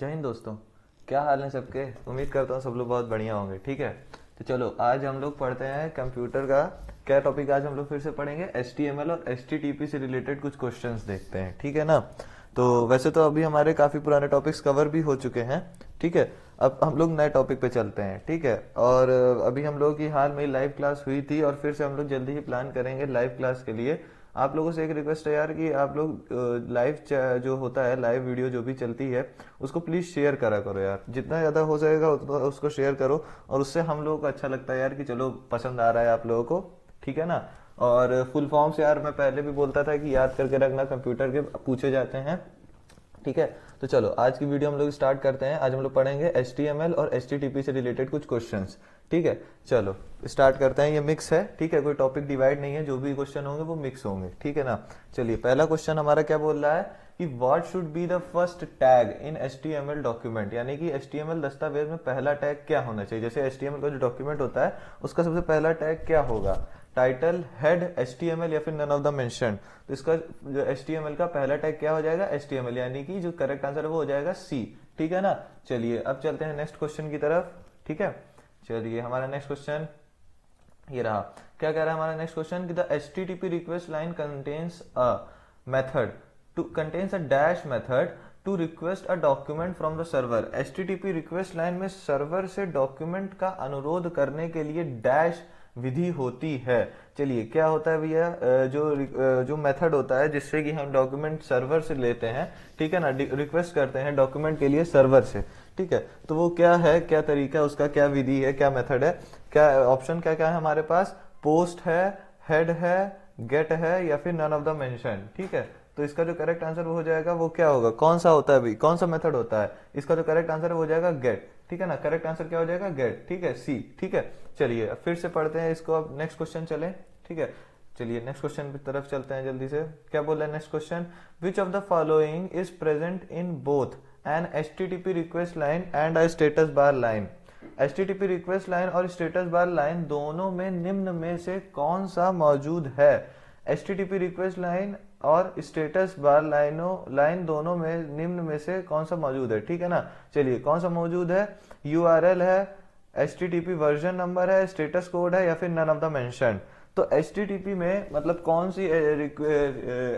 जय हिंद दोस्तों क्या हाल है सबके उम्मीद करता हूँ सब लोग बहुत बढ़िया होंगे ठीक है तो चलो आज हम लोग पढ़ते हैं कंप्यूटर का क्या टॉपिक आज हम लोग फिर से पढ़ेंगे एस और एस से रिलेटेड कुछ क्वेश्चन देखते हैं ठीक है ना तो वैसे तो अभी हमारे काफ़ी पुराने टॉपिक्स कवर भी हो चुके हैं ठीक है अब हम लोग नए टॉपिक पे चलते हैं ठीक है और अभी हम लोग की हाल में लाइव क्लास हुई थी और फिर से हम लोग जल्दी ही प्लान करेंगे लाइव क्लास के लिए आप लोगों से एक रिक्वेस्ट है यार कि आप लोग लाइव जो होता है लाइव वीडियो जो भी चलती है उसको प्लीज़ शेयर करा करो यार जितना ज़्यादा हो जाएगा उतना उसको शेयर करो और उससे हम लोगों को अच्छा लगता है यार कि चलो पसंद आ रहा है आप लोगों को ठीक है ना और फुल फॉर्म से यार मैं पहले भी बोलता था कि याद करके रखना कंप्यूटर के पूछे जाते हैं ठीक है तो चलो आज की वीडियो हम लोग स्टार्ट करते हैं आज हम लोग पढ़ेंगे एच और एच से रिलेटेड कुछ क्वेश्चन ठीक है चलो स्टार्ट करते हैं ये मिक्स है ठीक है कोई टॉपिक डिवाइड नहीं है जो भी क्वेश्चन होंगे वो मिक्स होंगे ठीक है ना चलिए पहला क्वेश्चन हमारा क्या बोल रहा है कि what should be the first tag in S document यानी कि एस दस्तावेज में पहला टैग क्या होना चाहिए जैसे एस का जो डॉक्यूमेंट होता है उसका सबसे पहला टैग क्या होगा टाइटल हेड एस या फिर नन ऑफ द मेंशन तो इसका जो एस का पहला टैग क्या हो जाएगा एस यानी कि जो करेक्ट आंसर है वो हो जाएगा सी ठीक है ना चलिए अब चलते हैं नेक्स्ट क्वेश्चन की तरफ ठीक है चलिए हमारा नेक्स्ट क्वेश्चन ये रहा क्या कह रहा है हमारा नेक्स्ट क्वेश्चन कि the H T T request line contains a method to contains a dash method to request a document from the server H T T request line में सर्वर से डॉक्यूमेंट का अनुरोध करने के लिए डैश विधि होती है चलिए क्या होता है भैया जो जो मेथड होता है जिससे कि हम डॉक्यूमेंट सर्वर से लेते हैं ठीक है ना रिक्वेस्ट करते हैं डॉक्यूमेंट के लिए सर्वर से ठीक है तो वो क्या है क्या तरीका है उसका क्या विधि है क्या मेथड है क्या ऑप्शन क्या क्या है हमारे पास पोस्ट है हेड है गेट है या फिर नन ऑफ द मेंशन ठीक है तो इसका जो करेक्ट आंसर हो जाएगा वो क्या होगा कौन सा होता है अभी कौन सा मेथड होता है इसका जो करेक्ट आंसर हो जाएगा गेट ठीक है ना करेक्ट आंसर क्या हो जाएगा गेट ठीक है सी ठीक है चलिए फिर से पढ़ते हैं इसको अब नेक्स्ट क्वेश्चन चले ठीक है चलिए नेक्स्ट क्वेश्चन की तरफ चलते हैं जल्दी से क्या बोल रहे हैं next question which of the following is present in both an http request line and a status bar line http request line और स्टेटस बार लाइन दोनों में निम्न में से कौन सा मौजूद है http रिक्वेस्ट लाइन और स्टेटस बार लाइनों लाइन दोनों में निम्न में से कौन सा मौजूद है ठीक है ना चलिए कौन सा मौजूद है यू है एच वर्जन नंबर है स्टेटस कोड है या फिर नन ऑफ द मैंशन तो एच में मतलब कौन सी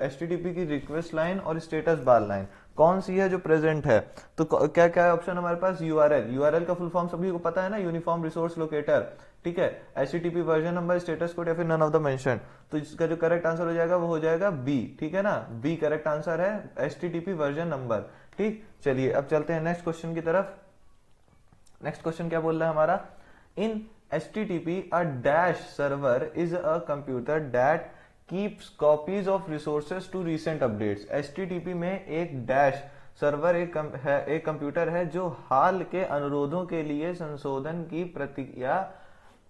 एच की रिक्वेस्ट लाइन और स्टेटस बार लाइन कौन सी है जो प्रेजेंट है तो क्या क्या ऑप्शन हमारे पास U U R L R L का फुल फॉर्म सभी को पता है ना यूनिफॉर्म रिसोर्स लोकेटर ठीक है S C TP version number status code या फिर नन ऑफ द मेंशन तो इसका जो करेक्ट आंसर हो जाएगा वो हो जाएगा बी ठीक है ना बी करेक्ट आंसर है S T TP version number ठीक चलिए अब चलते हैं नेक्स्ट क्वेश्चन की तरफ नेक्स्ट क्वेश्चन क्या बोल रहा है हमारा in S T TP a dash server is a computer that keeps copies of resources to recent updates H में एक डैश सर्वर एक कम, है एक कंप्यूटर है जो हाल के अनुरोधों के लिए संशोधन की प्रतिक्रिया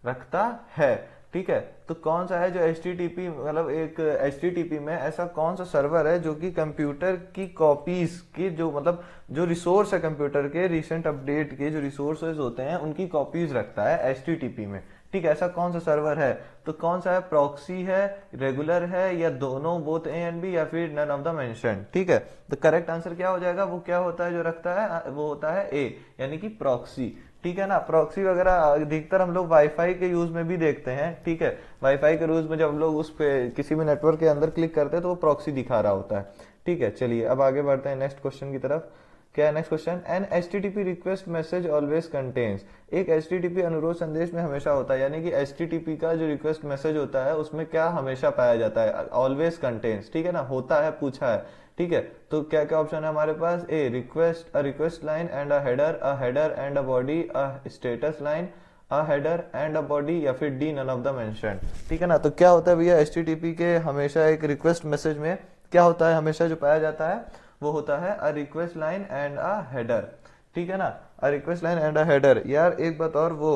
रखता है ठीक है तो कौन सा है जो एच मतलब एक एच में ऐसा कौन सा सर्वर है जो कि कंप्यूटर की कॉपीज की जो मतलब जो रिसोर्स है कंप्यूटर के रिसेंट अपडेट के जो रिसोर्सेज होते हैं उनकी कॉपीज रखता है एच में ठीक है ऐसा कौन सा सर्वर है तो कौन सा है प्रॉक्सी है रेगुलर है या दोनों बोथ ए एंड बी या फिर नन ऑफ द मेंशन ठीक है तो करेक्ट आंसर क्या हो जाएगा वो क्या होता है जो रखता है वो होता है ए यानी कि प्रॉक्सी ठीक है ना प्रॉक्सी वगैरह अधिकतर हम लोग वाईफाई के यूज में भी देखते हैं ठीक है वाईफाई के यूज में जब हम लोग उस पे किसी भी नेटवर्क के अंदर क्लिक करते हैं तो वो प्रॉक्सी दिखा रहा होता है ठीक है चलिए अब आगे बढ़ते हैं नेक्स्ट क्वेश्चन की तरफ क्या next question an H T TP request message always contains एक एच टी टीपी अनुरोध संदेश में हमेशा होता है यानी कि एच टी टीपी का जो रिक्वेस्ट मैसेज होता है उसमें क्या हमेशा पाया जाता है ऑलवेज कंटेन्स ठीक है ना होता है पूछा है ठीक है तो क्या क्या ऑप्शन है हमारे पास A request a request line and a header a header and a body a status line a header and a body या फिर D none of the mention ठीक है ना तो क्या होता है भैया एच टी टीपी के हमेशा एक रिक्वेस्ट मैसेज में क्या होता है हमेशा जो पाया जाता है वो होता है a request line and a header ठीक है ना a request line and a header यार एक बात और वो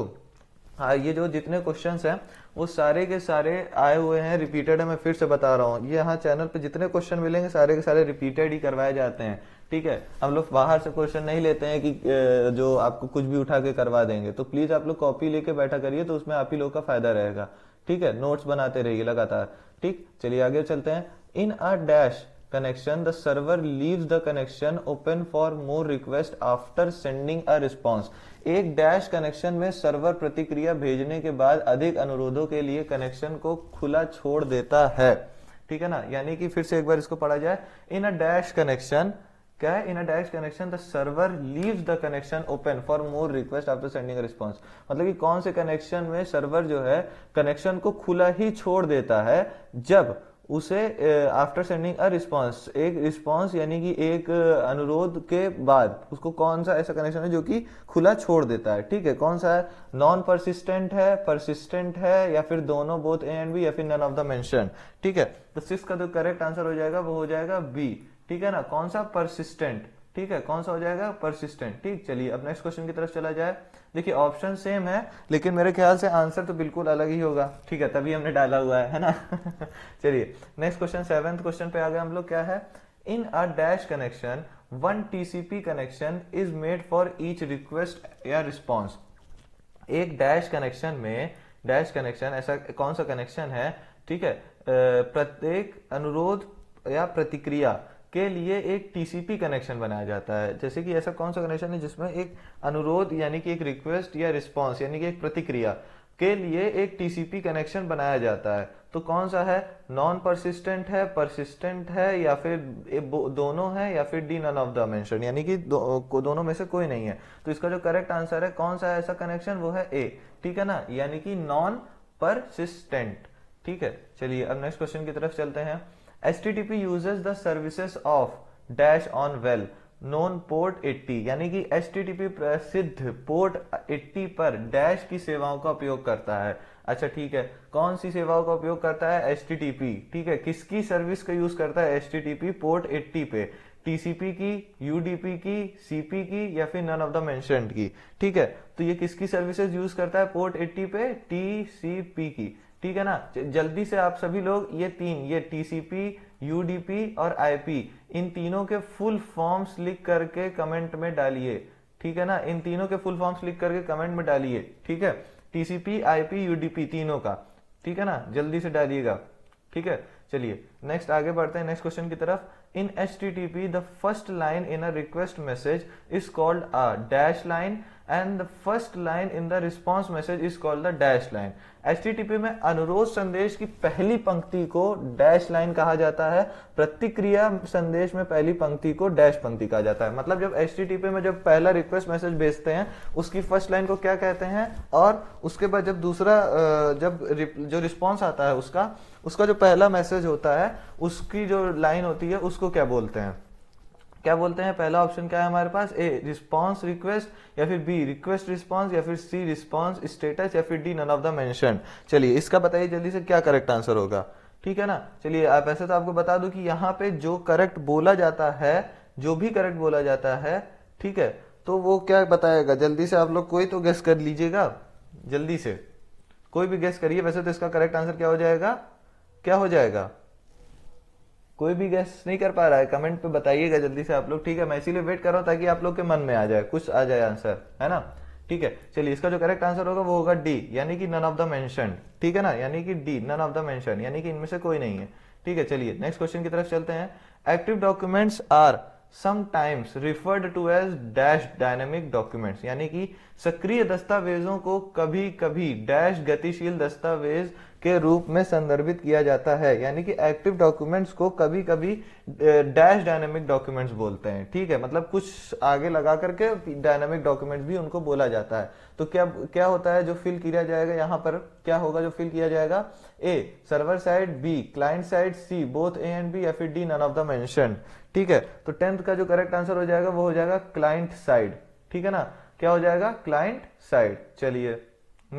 हाँ ये जो जितने क्वेश्चन हैं वो सारे के सारे आए हुए हैं रिपीटेड है मैं फिर से बता रहा हूँ ये यहाँ चैनल पे जितने क्वेश्चन मिलेंगे सारे के सारे रिपीटेड ही करवाए जाते हैं ठीक है हम लोग बाहर से क्वेश्चन नहीं लेते हैं कि जो आपको कुछ भी उठा के करवा देंगे तो प्लीज आप लोग कॉपी लेके बैठा करिए तो उसमें आप ही लोग का फायदा रहेगा ठीक है नोट्स बनाते रहिए लगातार ठीक चलिए आगे चलते हैं in a dash connection the server leaves the connection open for more request after sending a response एक डैश कनेक्शन में सर्वर प्रतिक्रिया भेजने के बाद अधिक अनुरोधों के लिए कनेक्शन को खुला छोड़ देता है ठीक है ना यानी कि फिर से एक बार इसको पढ़ा जाए इन अ डैश कनेक्शन क्या है in a dash connection the server leaves the connection open for more request after sending response मतलब कि कौन से कनेक्शन में सर्वर जो है कनेक्शन को खुला ही छोड़ देता है जब उसे आफ्टर सेंडिंग अ रिस्पॉन्स एक रिस्पॉन्स यानी कि एक अनुरोध के बाद उसको कौन सा ऐसा कनेक्शन है जो कि खुला छोड़ देता है ठीक है कौन सा है नॉन परसिस्टेंट है परसिस्टेंट है या फिर दोनों बोथ ए एंड बी या फिर नन ऑफ द मेंशन ठीक है तो सिक्स का जो करेक्ट आंसर हो जाएगा वो हो जाएगा बी ठीक है ना कौन सा परसिस्टेंट ठीक है कौन सा हो जाएगा परसिस्टेंट ठीक चलिए अब नेक्स्ट क्वेश्चन की तरफ चला जाए देखिए ऑप्शन सेम है लेकिन मेरे ख्याल से आंसर तो बिल्कुल अलग ही होगा ठीक है तभी हमने डाला हुआ है है ना चलिए नेक्स्ट क्वेश्चन सेवेंथ क्वेश्चन पे आ गए हम लोग क्या है in a dash connection one TCP connection is made for each request या रिस्पॉन्स एक डैश कनेक्शन में डैश कनेक्शन ऐसा कौन सा कनेक्शन है ठीक है प्रत्येक अनुरोध या प्रतिक्रिया के लिए एक टीसीपी कनेक्शन बनाया जाता है जैसे कि ऐसा कौन सा कनेक्शन है जिसमें एक अनुरोध यानी कि एक रिक्वेस्ट या रिस्पॉन्स यानी कि एक प्रतिक्रिया के लिए एक टीसीपी कनेक्शन बनाया जाता है तो कौन सा है नॉन परसिस्टेंट है परसिस्टेंट है या फिर दोनों है या फिर D none of the mention यानी कि दो, दोनों में से कोई नहीं है तो इसका जो करेक्ट आंसर है कौन सा ऐसा कनेक्शन वो है ए ठीक है ना यानी कि नॉन परसिस्टेंट ठीक है चलिए अब नेक्स्ट क्वेश्चन की तरफ चलते हैं HTTP uses the services of dash on well known port 80 यानी कि HTTP प्रसिद्ध पोर्ट 80 पर डैश की सेवाओं का उपयोग करता है अच्छा ठीक है कौन सी सेवाओं का उपयोग करता है HTTP ठीक है किसकी सर्विस का यूज करता है HTTP पोर्ट 80 पे TCP की UDP की CP की या फिर नन ऑफ द मेंशनड की ठीक है तो ये किसकी सर्विसेज यूज करता है पोर्ट 80 पे TCP की ठीक है ना जल्दी से आप सभी लोग ये तीन ये टीसीपी यूडीपी और आईपी इन तीनों के फुल फॉर्म्स लिख करके कमेंट में डालिए ठीक है ना इन तीनों के फुल फॉर्म्स लिख करके कमेंट में डालिए ठीक है टीसीपी आईपी यूडीपी तीनों का ठीक है ना जल्दी से डालिएगा ठीक है चलिए नेक्स्ट आगे बढ़ते हैं नेक्स्ट क्वेश्चन की तरफ in H T T P the first line in a request message is called a dash line and the first line in the response message is called the dash line H में अनुरोध संदेश की पहली पंक्ति को dash line कहा जाता है प्रतिक्रिया संदेश में पहली पंक्ति को डैश पंक्ति कहा जाता है मतलब जब एच में जब पहला रिक्वेस्ट मैसेज भेजते हैं उसकी फर्स्ट लाइन को क्या कहते हैं और उसके बाद जब दूसरा जब जो रिस्पॉन्स आता है उसका उसका जो पहला मैसेज होता है उसकी जो लाइन होती है उसको क्या बोलते हैं क्या बोलते हैं पहला ऑप्शन क्या है हमारे पास ए रिस्पॉन्स रिक्वेस्ट या फिर बी रिक्वेस्ट रिस्पॉन्स या फिर सी रिस्पॉन्स स्टेटस या फिर D none of the mention चलिए इसका बताइए जल्दी से क्या करेक्ट आंसर होगा ठीक है ना चलिए आप ऐसे तो आपको बता दूं कि यहाँ पे जो करेक्ट बोला जाता है जो भी करेक्ट बोला जाता है ठीक है तो वो क्या बताएगा जल्दी से आप लोग कोई तो गेस कर लीजिएगा जल्दी से कोई भी गेस करिए वैसे तो इसका करेक्ट आंसर क्या हो जाएगा क्या हो जाएगा कोई भी गैस नहीं कर पा रहा है कमेंट पे बताइएगा जल्दी से आप लोग ठीक है मैं इसीलिए वेट कर रहा हूँ ताकि आप लोग के मन में आ जाए कुछ आ जाए आंसर है ना ठीक है चलिए इसका जो करेक्ट आंसर होगा वो होगा डी यानी कि नन ऑफ द मेंशन ठीक है ना यानी कि D none of the mention यानी कि इनमें से कोई नहीं है ठीक है चलिए नेक्स्ट क्वेश्चन की तरफ चलते हैं active documents are sometimes referred to as dash dynamic documents यानी कि सक्रिय दस्तावेजों को कभी कभी डैश गतिशील दस्तावेज के रूप में संदर्भित किया जाता है यानी कि एक्टिव डॉक्यूमेंट्स को कभी कभी डैश डायनेमिक डॉक्यूमेंट्स बोलते हैं ठीक है मतलब कुछ आगे लगा करके डायनेमिक डॉक्यूमेंट्स भी उनको बोला जाता है तो क्या क्या होता है जो फिल किया जाएगा यहाँ पर क्या होगा जो फिल किया जाएगा A server side B client side C both A and B या फिर D none of the mention ठीक है तो टेंथ का जो करेक्ट आंसर हो जाएगा वो हो जाएगा क्लाइंट साइड ठीक है ना क्या हो जाएगा क्लाइंट साइड चलिए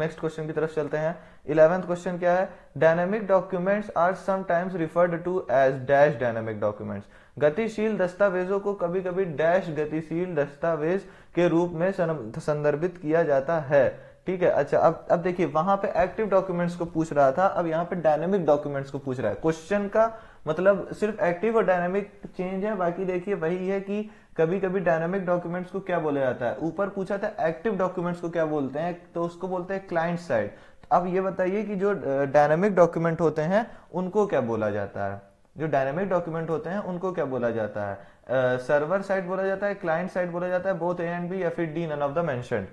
नेक्स्ट क्वेश्चन की तरफ चलते हैं इलेवेंथ क्वेश्चन क्या है dynamic documents are sometimes referred to as dash dynamic documents गतिशील दस्तावेजों को कभी कभी डैश गतिशील दस्तावेज के रूप में संदर्भित किया जाता है ठीक है अच्छा अब अब देखिए वहां पे एक्टिव डॉक्यूमेंट्स को पूछ रहा था अब यहाँ पे डायनेमिक डॉक्यूमेंट्स को पूछ रहा है क्वेश्चन का मतलब सिर्फ एक्टिव और डायनेमिक चेंज है बाकी देखिए वही है कि कभी कभी डायनेमिक डॉक्यूमेंट्स को क्या बोला जाता है ऊपर पूछा था एक्टिव डॉक्यूमेंट्स को क्या बोलते हैं तो उसको बोलते हैं क्लाइंट साइड अब ये बताइए कि जो डायनेमिक डॉक्यूमेंट होते हैं उनको क्या बोला जाता है जो डायनेमिक डॉक्यूमेंट होते हैं उनको क्या बोला जाता है सर्वर साइड बोला जाता है क्लाइंट साइड बोला जाता है बोथ ए एंड बी या फिर D none of the mention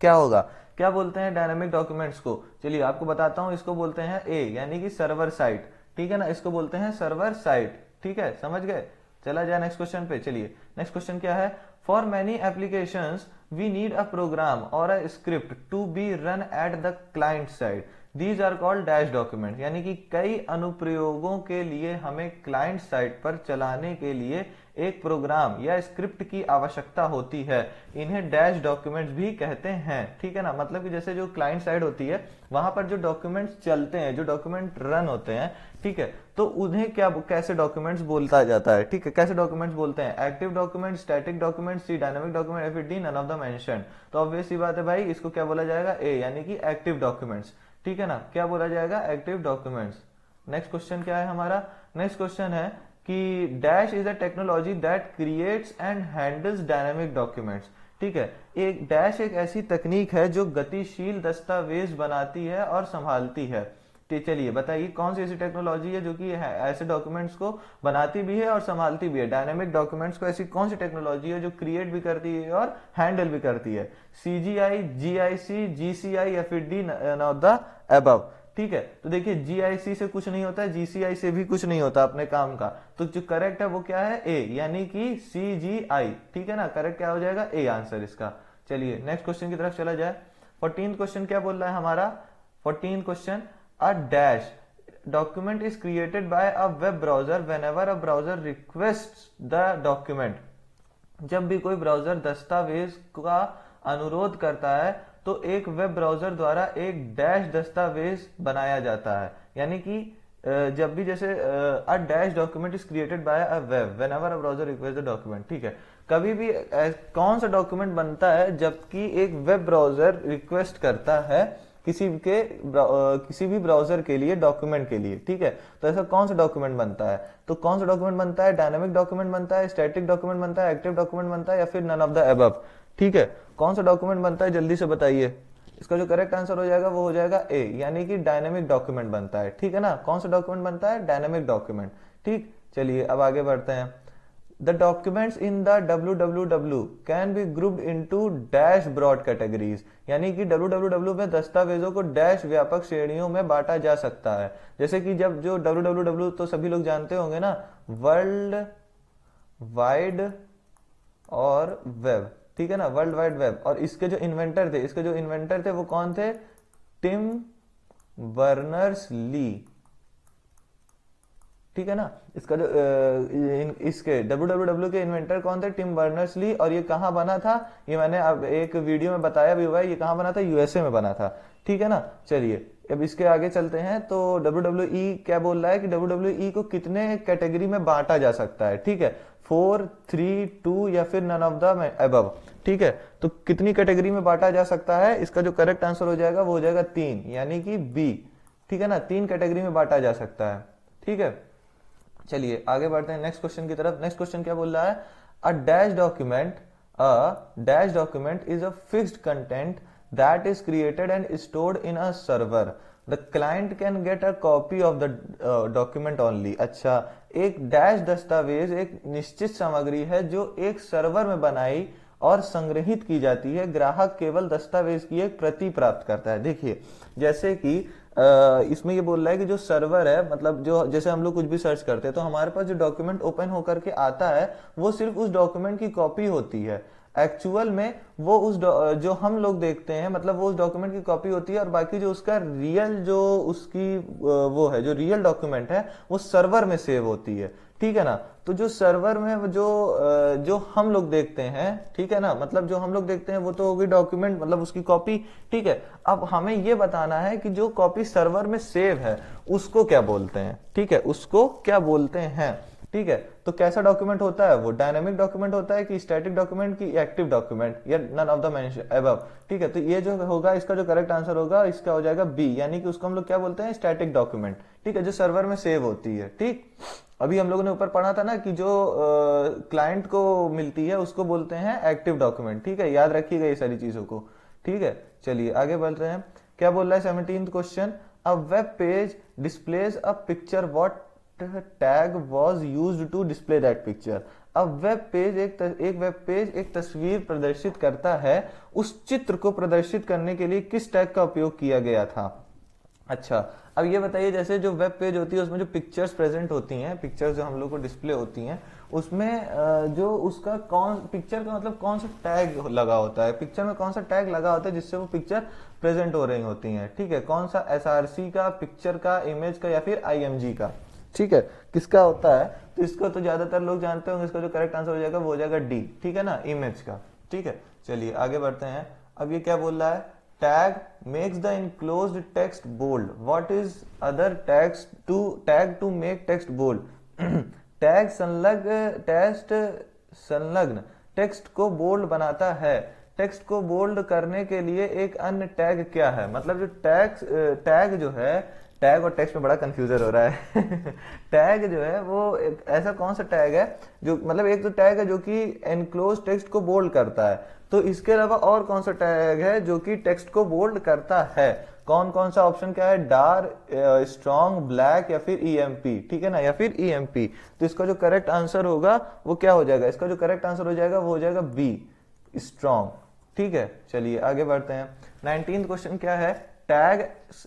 क्या होगा क्या बोलते हैं डायनेमिक डॉक्यूमेंट्स को चलिए आपको बताता हूं इसको बोलते हैं ए यानी कि सर्वर साइट ठीक है ना इसको बोलते हैं सर्वर साइट ठीक है समझ गए चला जाए नेक्स्ट क्वेश्चन पे चलिए नेक्स्ट क्वेश्चन क्या है for many application we need a program और a script to be run at the client side these are called dash document यानी कि कई अनुप्रयोगों के लिए हमें क्लाइंट साइट पर चलाने के लिए एक प्रोग्राम या स्क्रिप्ट की आवश्यकता होती है इन्हें डैश डॉक्यूमेंट्स भी कहते हैं ठीक है ना मतलब कि जैसे जो क्लाइंट साइड होती है वहां पर जो डॉक्यूमेंट्स चलते हैं जो डॉक्यूमेंट रन होते हैं ठीक है तो उन्हें क्या कैसे डॉक्यूमेंट्स बोलता जाता है ठीक है कैसे डॉक्यूमेंट्स बोलते हैं active document static document C dynamic document F D none of the mention तो ऑब्वियस ही बात है भाई इसको क्या बोला जाएगा ए यानी कि एक्टिव डॉक्यूमेंट्स ठीक है ना क्या बोला जाएगा एक्टिव डॉक्यूमेंट्स नेक्स्ट क्वेश्चन क्या है हमारा नेक्स्ट क्वेश्चन है कि dash is a technology that creates and handles dynamic documents ठीक है एक डैश एक ऐसी तकनीक है जो गतिशील दस्तावेज बनाती है और संभालती है तो चलिए बताइए कौन सी ऐसी टेक्नोलॉजी है जो कि ऐसे डॉक्यूमेंट्स को बनाती भी है और संभालती भी है डायनेमिक डॉक्यूमेंट्स को ऐसी कौन सी टेक्नोलॉजी है जो क्रिएट भी करती है और हैंडल भी करती है CGI GIC GCI F D not the above ठीक है तो देखिए जीआईसी से कुछ नहीं होता है जीसीआई से भी कुछ नहीं होता अपने काम का तो जो करेक्ट है वो क्या है ए यानी कि सी जी आई ठीक है ना करेक्ट क्या हो जाएगा ए आंसर इसका चलिए नेक्स्ट क्वेश्चन की तरफ चला जाए फोर्टीन क्वेश्चन क्या बोल रहा है हमारा fourteen question a dash document is created by a web browser whenever a browser request the document जब भी कोई ब्राउजर दस्तावेज का अनुरोध करता है तो एक वेब ब्राउजर द्वारा एक डैश दस्तावेज बनाया जाता है यानी कि जब भी जैसे a dash document is created by a web whenever a browser request the document ठीक है कभी भी कौन सा डॉक्यूमेंट बनता है जबकि एक वेब ब्राउजर रिक्वेस्ट करता है किसी के किसी भी ब्राउजर के लिए डॉक्यूमेंट के लिए ठीक है तो ऐसा कौन सा डॉक्यूमेंट बनता है तो कौन सा डॉक्यूमेंट बनता है डायनेमिक डॉक्यूमेंट बनता है स्टैटिक डॉक्यूमेंट बनता है एक्टिव डॉक्यूमेंट बनता है या फिर नन ऑफ द एबव ठीक है कौन सा डॉक्यूमेंट बनता है जल्दी से बताइए इसका जो करेक्ट आंसर हो जाएगा वो हो जाएगा ए यानी कि डायनेमिक डॉक्यूमेंट बनता है ठीक है ना कौन सा डॉक्यूमेंट बनता है डायनेमिक डॉक्यूमेंट ठीक चलिए अब आगे बढ़ते हैं the documents in the W W W can be grouped to dash broad categories यानी कि डब्ल्यू डब्ल्यू डब्ल्यू में दस्तावेजों को डैश व्यापक श्रेणियों में बांटा जा सकता है जैसे कि जब जो डब्ल्यू डब्ल्यू डब्ल्यू तो सभी लोग जानते होंगे ना वर्ल्ड वाइड और वेब ठीक है ना वर्ल्ड वाइड वेब और इसके जो इन्वेंटर थे इसके जो इन्वेंटर थे वो कौन थे टिम बर्नर्स ली ठीक है ना इसका जो इन, इसके डब्ल्यू के इन्वेंटर कौन थे टिम बर्नर्स ली और ये कहा बना था ये मैंने अब एक वीडियो में बताया भी हुआ है ये कहाँ बना था यूएसए में बना था ठीक है ना चलिए अब इसके आगे चलते हैं तो डब्ल्यू e क्या बोल रहा है कि डब्ल्यू e को कितने कैटेगरी में बांटा जा सकता है ठीक है फोर थ्री टू या फिर नन ऑफ द अब ठीक है तो कितनी कैटेगरी में बांटा जा सकता है इसका जो करेक्ट आंसर हो जाएगा वो हो जाएगा तीन यानी कि बी ठीक है ना तीन कैटेगरी में बांटा जा सकता है ठीक है चलिए आगे बढ़ते हैं नेक्स्ट क्वेश्चन की तरफ नेक्स्ट क्वेश्चन क्या बोल रहा है a dash document a dash document is a fixed content that is created and stored in a server the client can get a copy of the document only अच्छा एक dash दस्तावेज एक निश्चित सामग्री है जो एक सर्वर में बनाई और संग्रहित की जाती है ग्राहक केवल दस्तावेज की एक प्रति प्राप्त करता है देखिए जैसे कि इसमें ये बोल रहा है कि जो सर्वर है मतलब जो जैसे हम लोग कुछ भी सर्च करते हैं तो हमारे पास जो डॉक्यूमेंट ओपन होकर के आता है वो सिर्फ उस डॉक्यूमेंट की कॉपी होती है एक्चुअल में वो उस जो हम लोग देखते हैं मतलब वो उस डॉक्यूमेंट की कॉपी होती है और बाकी जो उसका रियल जो उसकी वो है जो रियल डॉक्यूमेंट है वो सर्वर में सेव होती है ठीक है ना तो जो सर्वर में जो जो हम लोग देखते हैं ठीक है ना मतलब जो हम लोग देखते हैं वो तो होगी डॉक्यूमेंट मतलब उसकी कॉपी ठीक है अब हमें ये बताना है कि जो कॉपी सर्वर में सेव है उसको क्या बोलते हैं ठीक है उसको क्या बोलते हैं ठीक है तो कैसा डॉक्यूमेंट होता है वो डायनेमिक डॉक्यूमेंट होता है कि स्टैटिक डॉक्यूमेंट की एक्टिव डॉक्यूमेंट या नन ऑफ द अबव ठीक है तो ये जो होगा इसका जो करेक्ट आंसर होगा इसका हो जाएगा बी यानी कि उसको हम लोग क्या बोलते हैं स्टैटिक डॉक्यूमेंट ठीक है जो सर्वर में सेव होती है ठीक अभी हम लोगों ने ऊपर पढ़ा था ना कि जो क्लाइंट को मिलती है उसको बोलते हैं एक्टिव डॉक्यूमेंट ठीक है याद रखिएगा ये सारी चीजों को ठीक है चलिए आगे बढ़ रहे हैं क्या बोल रहा है seventeen question a web page displays a picture what tag was use to display that picture अब वेब पेज एक त, एक वेब पेज एक तस्वीर प्रदर्शित करता है उस चित्र को प्रदर्शित करने के लिए किस टैग का उपयोग किया गया था अच्छा अब ये बताइए जैसे जो वेब पेज होती है उसमें जो पिक्चर्स प्रेजेंट होती हैं पिक्चर्स जो हम लोग को डिस्प्ले होती हैं उसमें जो उसका कौन पिक्चर का मतलब कौन सा टैग लगा होता है पिक्चर में कौन सा टैग लगा होता है जिससे वो पिक्चर प्रेजेंट हो रही होती हैं ठीक है कौन सा एस का पिक्चर का इमेज का या फिर आई का ठीक है किसका होता है तो इसको तो ज्यादातर लोग जानते होंगे इसका जो करेक्ट आंसर हो जाएगा वो हो जाएगा डी ठीक है ना इमेज का ठीक है चलिए आगे बढ़ते हैं अब ये क्या बोल रहा है tag makes the enclose text bold what is other tags to tag to make text bold tag संलग्न टेस्ट संलग्न टेक्स्ट को बोल्ड बनाता है टेक्स्ट को बोल्ड करने के लिए एक अन्य टैग क्या है मतलब जो टैग टैग जो है टैग और टेक्स्ट में बड़ा कंफ्यूजन हो रहा है टैग जो है वो एक ऐसा कौन सा टैग है जो मतलब एक तो टैग है जो कि एनक्लोज टेक्स्ट को बोल्ड करता है तो इसके अलावा और कौन सा टैग है जो कि टेक्स्ट को बोल्ड करता है कौन कौन सा ऑप्शन क्या है डार स्ट्रॉन्ग ब्लैक या फिर ई e ठीक है ना या फिर ई e तो इसका जो करेक्ट आंसर होगा वो क्या हो जाएगा इसका जो करेक्ट आंसर हो जाएगा वो हो जाएगा बी स्ट्रॉन्ग ठीक है चलिए आगे बढ़ते हैं नाइनटीन क्वेश्चन क्या है tag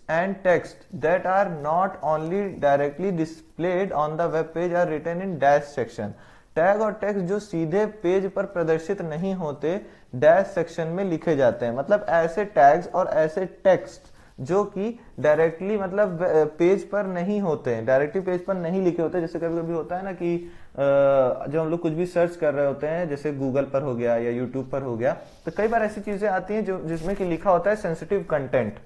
and text that are not only directly displayed on the web page are written in dash section tag और टेक्स्ट जो सीधे पेज पर प्रदर्शित नहीं होते डैश सेक्शन में लिखे जाते हैं मतलब ऐसे टैग्स और ऐसे टेक्स्ट जो कि डायरेक्टली मतलब पेज पर नहीं होते हैं डायरेक्टली पेज पर नहीं लिखे होते जैसे कभी कभी होता है ना कि जो हम लोग कुछ भी सर्च कर रहे होते हैं जैसे गूगल पर हो गया या यूट्यूब पर हो गया तो कई बार ऐसी चीजें आती हैं जो जिसमें कि लिखा होता है सेंसिटिव कंटेंट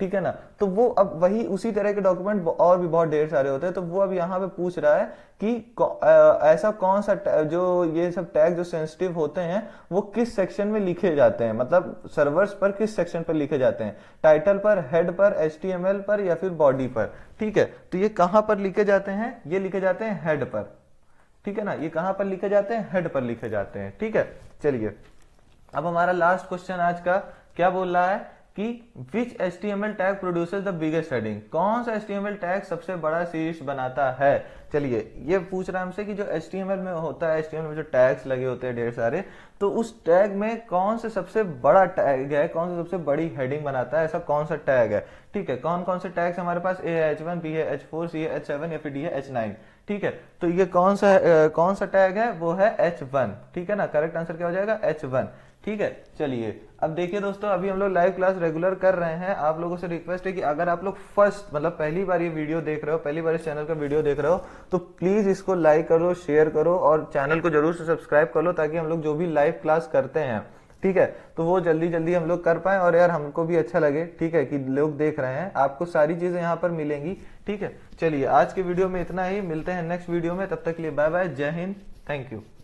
ठीक है ना तो वो अब वही उसी तरह के डॉक्यूमेंट और भी बहुत ढेर सारे होते हैं तो वो अब यहाँ पे पूछ रहा है कि ऐसा कौन सा जो ये सब टैग जो सेंसिटिव होते हैं वो किस सेक्शन में लिखे जाते हैं मतलब सर्वर्स पर किस सेक्शन पर लिखे जाते हैं टाइटल पर हेड पर एच पर या फिर बॉडी पर ठीक है तो ये कहाँ पर लिखे जाते हैं ये लिखे जाते हैं हेड पर ठीक है ना ये कहाँ पर लिखे जाते हैं हेड पर लिखे जाते हैं ठीक है चलिए अब हमारा लास्ट क्वेश्चन आज का क्या बोल रहा है कि which S T M L tag produces the biggest heading कौन सा S T M L tag सबसे बड़ा सीरीज बनाता है चलिए ये पूछ रहा है हमसे कि जो एस टी एम एल में होता है एस टी एम एल में जो टैग्स लगे होते हैं ढेर सारे तो उस टैग में कौन से सबसे बड़ा टैग है कौन सा सबसे बड़ी हेडिंग बनाता है ऐसा कौन सा टैग है ठीक है कौन कौन से टैग्स हमारे पास ए एच वन बी है H four C H seven या फिर डी है एच नाइन ठीक है तो ये कौन सा कौन सा टैग है वो है एच वन ठीक है ना करेक्ट आंसर क्या हो जाएगा एच वन ठीक है चलिए अब देखिए दोस्तों अभी हम लोग लाइव क्लास रेगुलर कर रहे हैं आप लोगों से रिक्वेस्ट है कि अगर आप लोग फर्स्ट मतलब पहली बार ये वीडियो देख रहे हो पहली बार इस चैनल का वीडियो देख रहे हो तो प्लीज इसको लाइक करो शेयर करो और चैनल को जरूर से सब्सक्राइब कर लो ताकि हम लोग जो भी लाइव क्लास करते हैं ठीक है तो वो जल्दी जल्दी हम लोग कर पाए और यार हमको भी अच्छा लगे ठीक है कि लोग देख रहे हैं आपको सारी चीजें यहाँ पर मिलेंगी ठीक है चलिए आज के वीडियो में इतना ही मिलते हैं नेक्स्ट वीडियो में तब तक के लिए बाय बाय जय हिंद थैंक यू